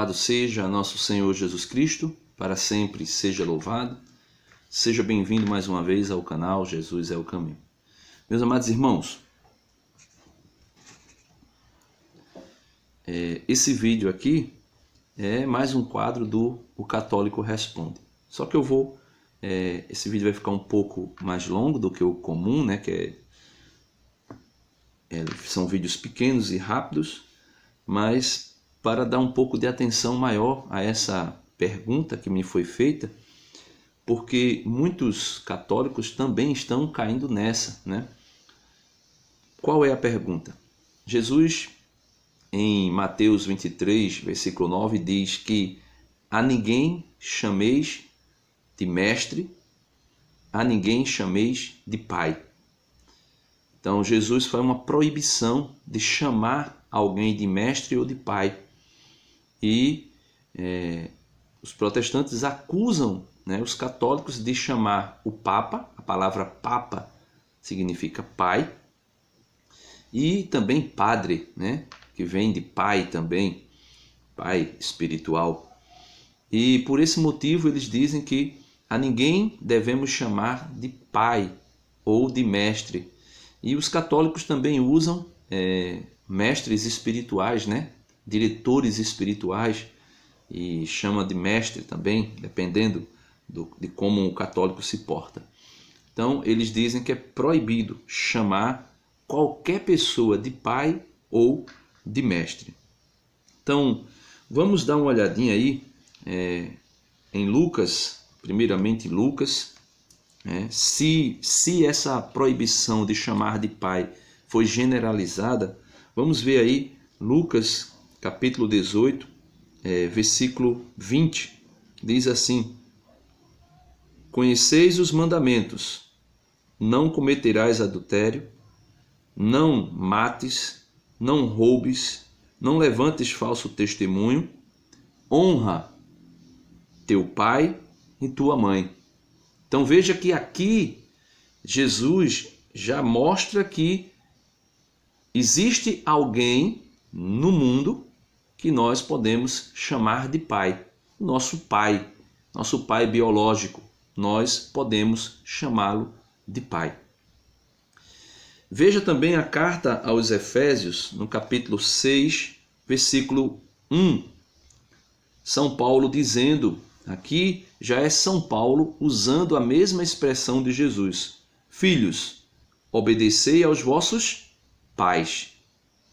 Louvado seja nosso Senhor Jesus Cristo, para sempre seja louvado. Seja bem-vindo mais uma vez ao canal Jesus é o Caminho. Meus amados irmãos, é, esse vídeo aqui é mais um quadro do O Católico Responde. Só que eu vou. É, esse vídeo vai ficar um pouco mais longo do que o comum, né? Que é, é, são vídeos pequenos e rápidos, mas para dar um pouco de atenção maior a essa pergunta que me foi feita, porque muitos católicos também estão caindo nessa, né? Qual é a pergunta? Jesus, em Mateus 23, versículo 9, diz que a ninguém chameis de mestre, a ninguém chameis de pai. Então, Jesus foi uma proibição de chamar alguém de mestre ou de pai e é, os protestantes acusam né, os católicos de chamar o Papa, a palavra Papa significa pai, e também padre, né, que vem de pai também, pai espiritual. E por esse motivo eles dizem que a ninguém devemos chamar de pai ou de mestre. E os católicos também usam é, mestres espirituais, né? diretores espirituais e chama de mestre também, dependendo do, de como o católico se porta. Então, eles dizem que é proibido chamar qualquer pessoa de pai ou de mestre. Então, vamos dar uma olhadinha aí é, em Lucas, primeiramente Lucas, é, se, se essa proibição de chamar de pai foi generalizada, vamos ver aí Lucas capítulo 18, é, versículo 20, diz assim: Conheceis os mandamentos: não cometerás adultério, não mates, não roubes, não levantes falso testemunho, honra teu pai e tua mãe. Então veja que aqui Jesus já mostra que existe alguém no mundo que nós podemos chamar de pai. Nosso pai, nosso pai biológico, nós podemos chamá-lo de pai. Veja também a carta aos Efésios, no capítulo 6, versículo 1. São Paulo dizendo, aqui já é São Paulo usando a mesma expressão de Jesus: Filhos, obedecei aos vossos pais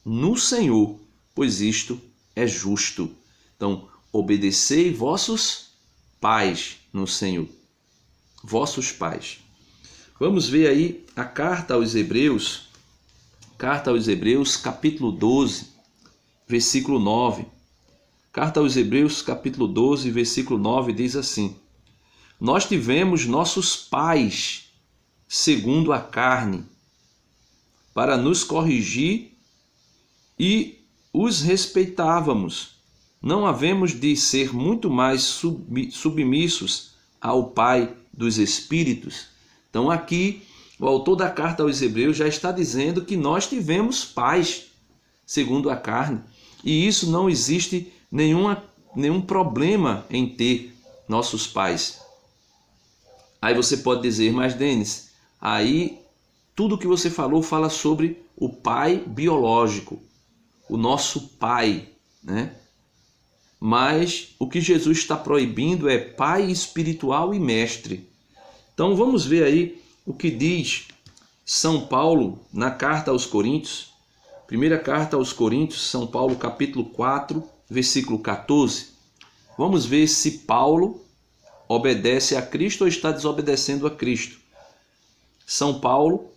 no Senhor, pois isto é justo. Então, obedecei vossos pais no Senhor. Vossos pais. Vamos ver aí a carta aos Hebreus, carta aos Hebreus, capítulo 12, versículo 9. Carta aos Hebreus, capítulo 12, versículo 9 diz assim: Nós tivemos nossos pais segundo a carne, para nos corrigir e os respeitávamos. Não havemos de ser muito mais submissos ao Pai dos Espíritos. Então, aqui, o autor da carta aos Hebreus já está dizendo que nós tivemos paz, segundo a carne, e isso não existe nenhuma, nenhum problema em ter nossos pais. Aí você pode dizer, mas Denis, aí tudo que você falou fala sobre o pai biológico o nosso pai, né? Mas o que Jesus está proibindo é pai espiritual e mestre. Então vamos ver aí o que diz São Paulo na carta aos Coríntios. Primeira carta aos Coríntios, São Paulo, capítulo 4, versículo 14. Vamos ver se Paulo obedece a Cristo ou está desobedecendo a Cristo. São Paulo,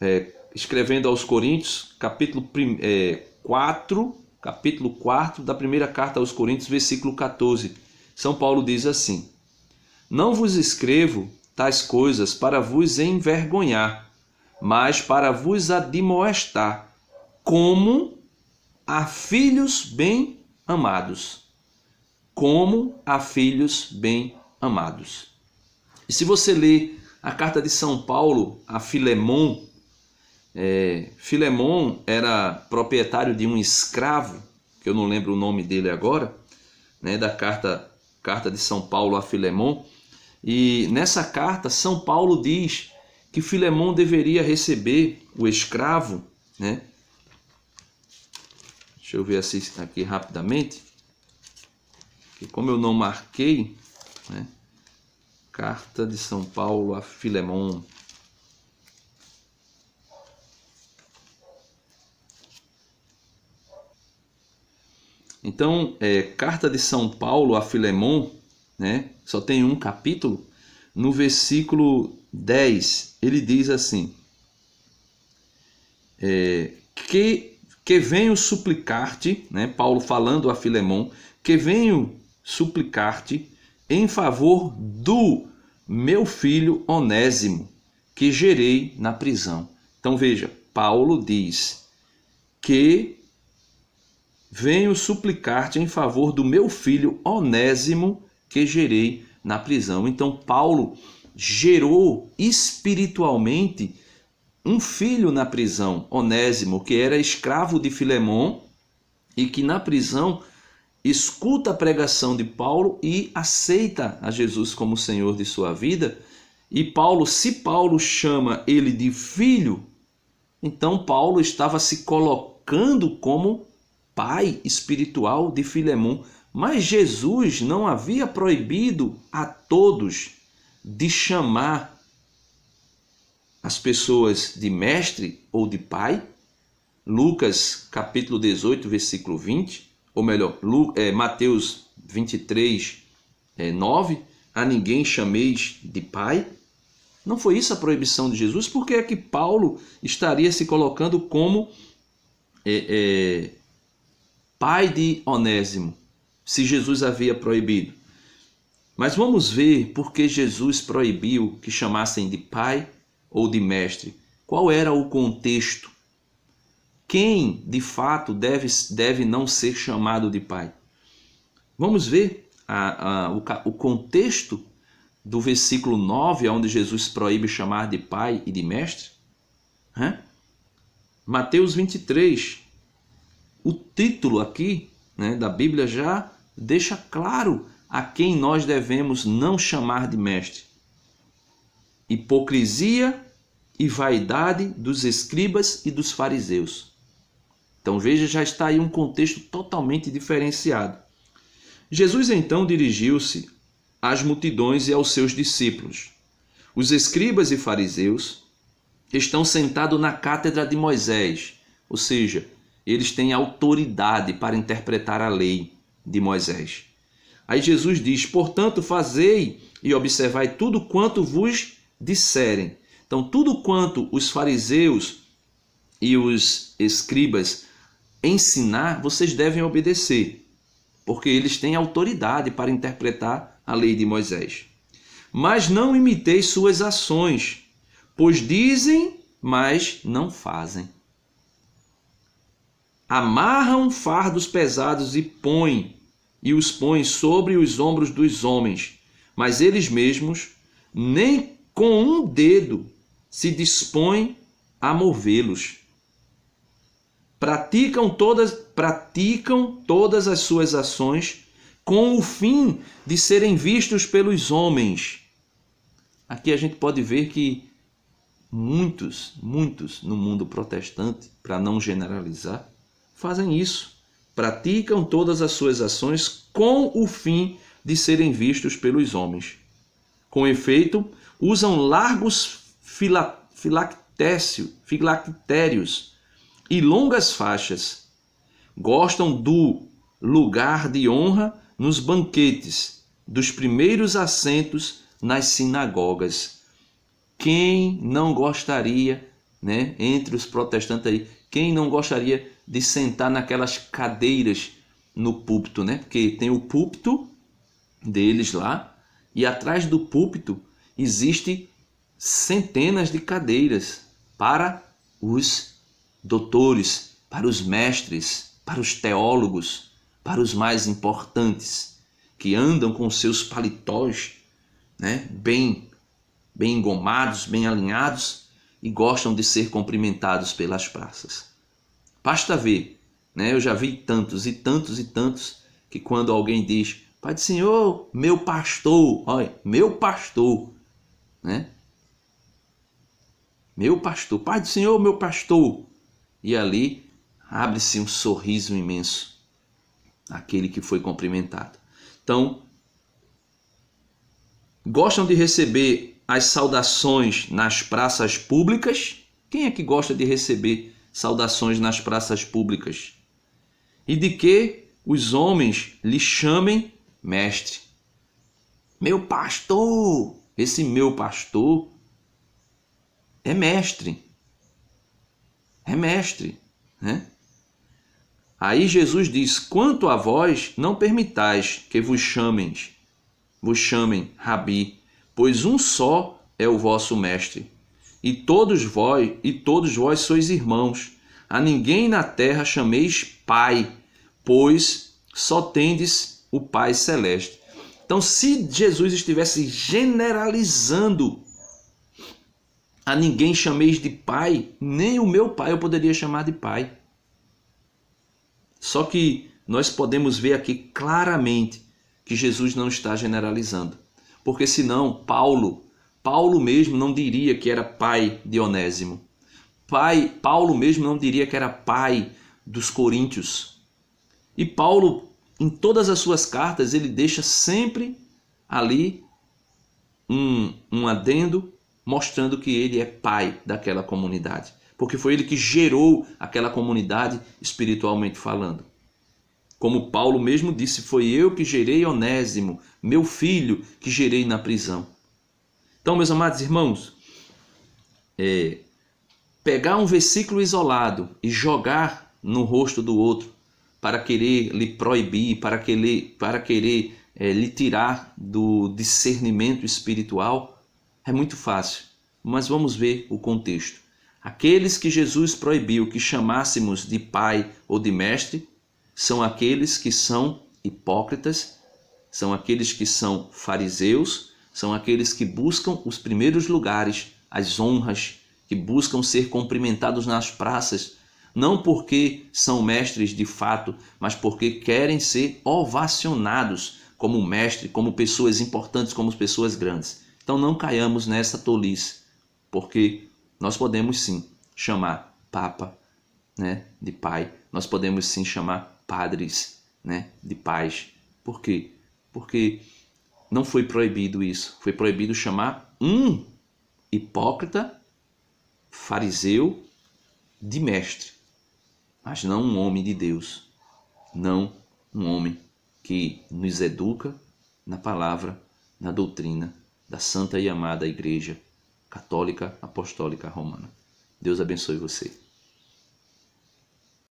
é, escrevendo aos Coríntios, capítulo 1, é, 4, capítulo 4 da primeira carta aos Coríntios, versículo 14. São Paulo diz assim: Não vos escrevo tais coisas para vos envergonhar, mas para vos admoestar, como a filhos bem amados. Como a filhos bem amados. E se você ler a carta de São Paulo a Filemon, é, Filemon era proprietário de um escravo, que eu não lembro o nome dele agora, né, da carta, carta de São Paulo a Filemon. E nessa carta, São Paulo diz que Filemon deveria receber o escravo, né? Deixa eu ver assim tá aqui rapidamente. Que como eu não marquei, né? Carta de São Paulo a Filemon. Então, é, carta de São Paulo a Filemon, né, só tem um capítulo, no versículo 10, ele diz assim: é, que, que venho suplicar-te, né, Paulo falando a Filemon, que venho suplicar-te em favor do meu filho Onésimo, que gerei na prisão. Então veja, Paulo diz que venho suplicar-te em favor do meu filho Onésimo que gerei na prisão. Então, Paulo gerou espiritualmente um filho na prisão, Onésimo, que era escravo de Filemon e que na prisão escuta a pregação de Paulo e aceita a Jesus como Senhor de sua vida. E Paulo, se Paulo chama ele de filho, então Paulo estava se colocando como pai espiritual de Filemão, mas Jesus não havia proibido a todos de chamar as pessoas de mestre ou de pai? Lucas capítulo 18, versículo 20, ou melhor, Lu, é, Mateus 23, é, 9, a ninguém chameis de pai. Não foi isso a proibição de Jesus? Por que é que Paulo estaria se colocando como é, é, pai de Onésimo, se Jesus havia proibido. Mas vamos ver por que Jesus proibiu que chamassem de pai ou de mestre. Qual era o contexto? Quem, de fato, deve, deve não ser chamado de pai? Vamos ver a, a, o, o contexto do versículo 9, onde Jesus proíbe chamar de pai e de mestre? Hã? Mateus 23, o título aqui né, da Bíblia já deixa claro a quem nós devemos não chamar de mestre. Hipocrisia e vaidade dos escribas e dos fariseus. Então veja, já está aí um contexto totalmente diferenciado. Jesus então dirigiu-se às multidões e aos seus discípulos. Os escribas e fariseus estão sentados na cátedra de Moisés, ou seja, eles têm autoridade para interpretar a lei de Moisés. Aí Jesus diz: Portanto, fazei e observai tudo quanto vos disserem. Então, tudo quanto os fariseus e os escribas ensinar, vocês devem obedecer, porque eles têm autoridade para interpretar a lei de Moisés. Mas não imiteis suas ações, pois dizem, mas não fazem amarram fardos pesados e põem, e os põem sobre os ombros dos homens, mas eles mesmos nem com um dedo se dispõem a movê-los. Praticam todas, praticam todas as suas ações com o fim de serem vistos pelos homens. Aqui a gente pode ver que muitos, muitos no mundo protestante, para não generalizar, fazem isso. Praticam todas as suas ações com o fim de serem vistos pelos homens. Com efeito, usam largos fila, filactérios e longas faixas. Gostam do lugar de honra nos banquetes, dos primeiros assentos nas sinagogas. Quem não gostaria, né, entre os protestantes aí, quem não gostaria de sentar naquelas cadeiras no púlpito, né? Porque tem o púlpito deles lá e atrás do púlpito existe centenas de cadeiras para os doutores, para os mestres, para os teólogos, para os mais importantes que andam com seus paletós, né? Bem bem engomados, bem alinhados e gostam de ser cumprimentados pelas praças. Basta ver, né? Eu já vi tantos e tantos e tantos que quando alguém diz, Pai do Senhor, meu pastor, olha, meu pastor, né? Meu pastor, Pai do Senhor, meu pastor. E ali abre-se um sorriso imenso aquele que foi cumprimentado. Então, gostam de receber as saudações nas praças públicas? Quem é que gosta de receber saudações nas praças públicas, e de que os homens lhe chamem mestre. Meu pastor! Esse meu pastor é mestre. É mestre, né? Aí Jesus diz: Quanto a vós, não permitais que vos chamem, vos chamem Rabi, pois um só é o vosso mestre, e todos vós, e todos vós sois irmãos. A ninguém na terra chameis pai, pois só tendes o Pai celeste. Então, se Jesus estivesse generalizando a ninguém chameis de pai, nem o meu pai eu poderia chamar de pai. Só que nós podemos ver aqui claramente que Jesus não está generalizando. Porque senão Paulo Paulo mesmo não diria que era pai de Onésimo. Pai, Paulo mesmo não diria que era pai dos coríntios. E Paulo, em todas as suas cartas, ele deixa sempre ali um, um adendo mostrando que ele é pai daquela comunidade, porque foi ele que gerou aquela comunidade espiritualmente falando. Como Paulo mesmo disse, foi eu que gerei Onésimo, meu filho que gerei na prisão. Então, meus amados irmãos, é, pegar um versículo isolado e jogar no rosto do outro para querer lhe proibir, para querer, para querer é, lhe tirar do discernimento espiritual, é muito fácil. Mas vamos ver o contexto. Aqueles que Jesus proibiu que chamássemos de pai ou de mestre são aqueles que são hipócritas, são aqueles que são fariseus, são aqueles que buscam os primeiros lugares, as honras, que buscam ser cumprimentados nas praças, não porque são mestres de fato, mas porque querem ser ovacionados como mestre, como pessoas importantes, como pessoas grandes. Então não caiamos nessa tolice, porque nós podemos sim chamar papa, né, de pai. Nós podemos sim chamar padres, né, de pais. Por quê? Porque não foi proibido isso. Foi proibido chamar um hipócrita, fariseu, de mestre, mas não um homem de Deus. Não um homem que nos educa na palavra, na doutrina da santa e amada Igreja Católica Apostólica Romana. Deus abençoe você.